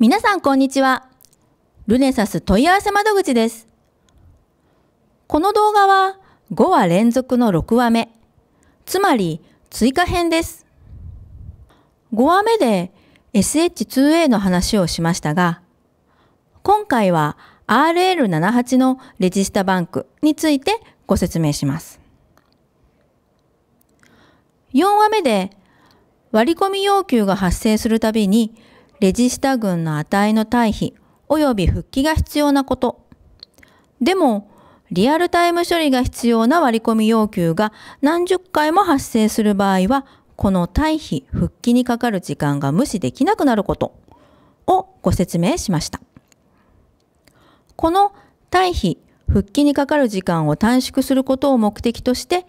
皆さんこんにちは。ルネサス問い合わせ窓口です。この動画は5話連続の6話目、つまり追加編です。5話目で SH2A の話をしましたが、今回は RL78 のレジスタバンクについてご説明します。4話目で割り込み要求が発生するたびにレジスタ群の値の対比及び復帰が必要なこと。でも、リアルタイム処理が必要な割り込み要求が何十回も発生する場合は、この対比復帰にかかる時間が無視できなくなることをご説明しました。この対比復帰にかかる時間を短縮することを目的として、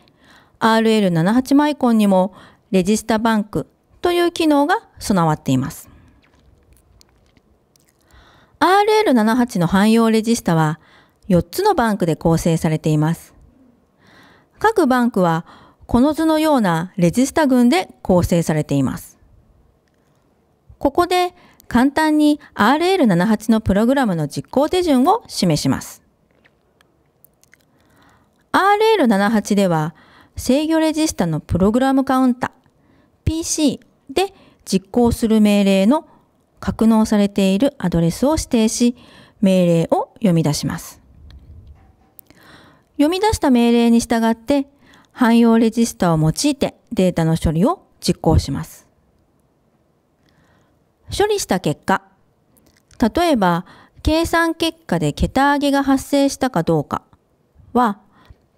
RL78 マイコンにもレジスタバンクという機能が備わっています。RL78 の汎用レジスタは4つのバンクで構成されています。各バンクはこの図のようなレジスタ群で構成されています。ここで簡単に RL78 のプログラムの実行手順を示します。RL78 では制御レジスタのプログラムカウンタ PC で実行する命令の格納されているアドレスを指定し、命令を読み出します。読み出した命令に従って、汎用レジスタを用いてデータの処理を実行します。処理した結果、例えば計算結果で桁上げが発生したかどうかは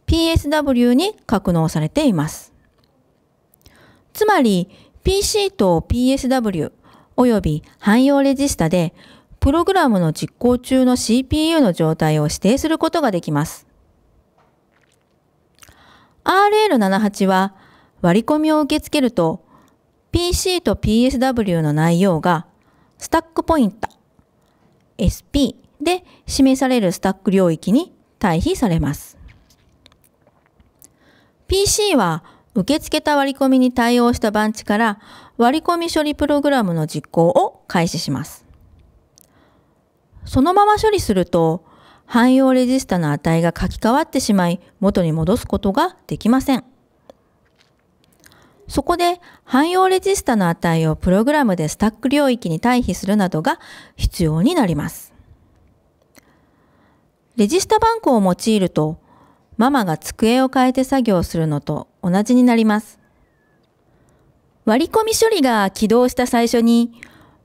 PSW に格納されています。つまり PC と PSW 及び汎用レジスタで、プログラムの実行中の CPU の状態を指定することができます。RL78 は割り込みを受け付けると、PC と PSW の内容がスタックポイント SP で示されるスタック領域に対比されます。PC は受け付けた割り込みに対応した番地から割り込み処理プログラムの実行を開始します。そのまま処理すると、汎用レジスタの値が書き換わってしまい、元に戻すことができません。そこで、汎用レジスタの値をプログラムでスタック領域に対比するなどが必要になります。レジスタバンクを用いると、ママが机を変えて作業するのと同じになります。割り込み処理が起動した最初に、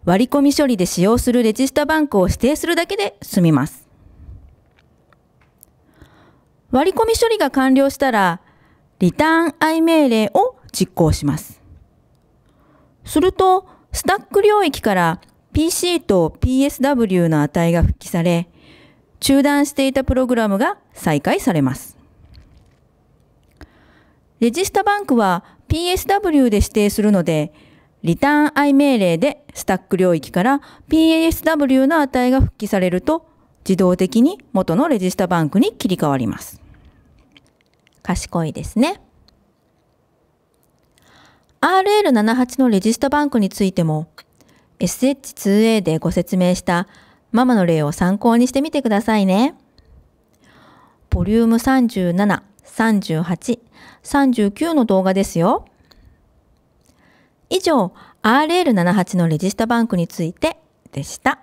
割り込み処理で使用するレジスタバンクを指定するだけで済みます。割り込み処理が完了したら、リターン i 命令を実行します。すると、スタック領域から PC と PSW の値が復帰され、中断していたプログラムが再開されます。レジスタバンクは PSW で指定するので、リターン I 命令でスタック領域から p s w の値が復帰されると、自動的に元のレジスタバンクに切り替わります。賢いですね。RL78 のレジスタバンクについても、SH2A でご説明したママの例を参考にしてみてくださいね。ボリューム37 38、39の動画ですよ。以上、RL78 のレジスタバンクについてでした。